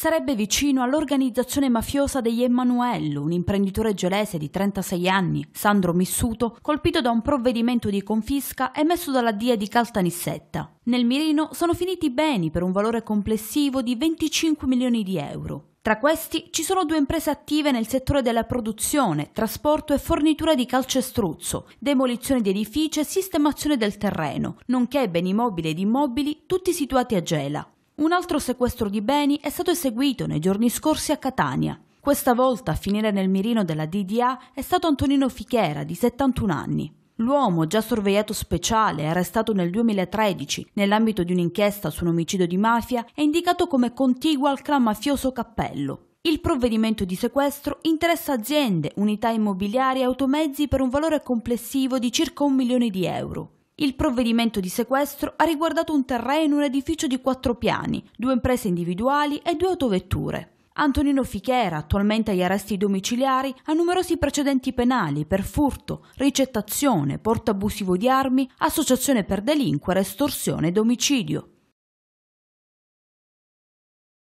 sarebbe vicino all'organizzazione mafiosa degli Emanuello, un imprenditore gelese di 36 anni, Sandro Missuto, colpito da un provvedimento di confisca emesso dalla DIA di Caltanissetta. Nel mirino sono finiti beni per un valore complessivo di 25 milioni di euro. Tra questi ci sono due imprese attive nel settore della produzione, trasporto e fornitura di calcestruzzo, demolizione di edifici e sistemazione del terreno, nonché beni mobili ed immobili tutti situati a Gela. Un altro sequestro di beni è stato eseguito nei giorni scorsi a Catania. Questa volta a finire nel mirino della DDA è stato Antonino Fichera, di 71 anni. L'uomo, già sorvegliato speciale e arrestato nel 2013 nell'ambito di un'inchiesta su un omicidio di mafia, è indicato come contiguo al clan mafioso Cappello. Il provvedimento di sequestro interessa aziende, unità immobiliari e automezzi per un valore complessivo di circa un milione di euro. Il provvedimento di sequestro ha riguardato un terreno in un edificio di quattro piani, due imprese individuali e due autovetture. Antonino Fichera, attualmente agli arresti domiciliari, ha numerosi precedenti penali per furto, ricettazione, porto abusivo di armi, associazione per delinquere, estorsione e domicilio.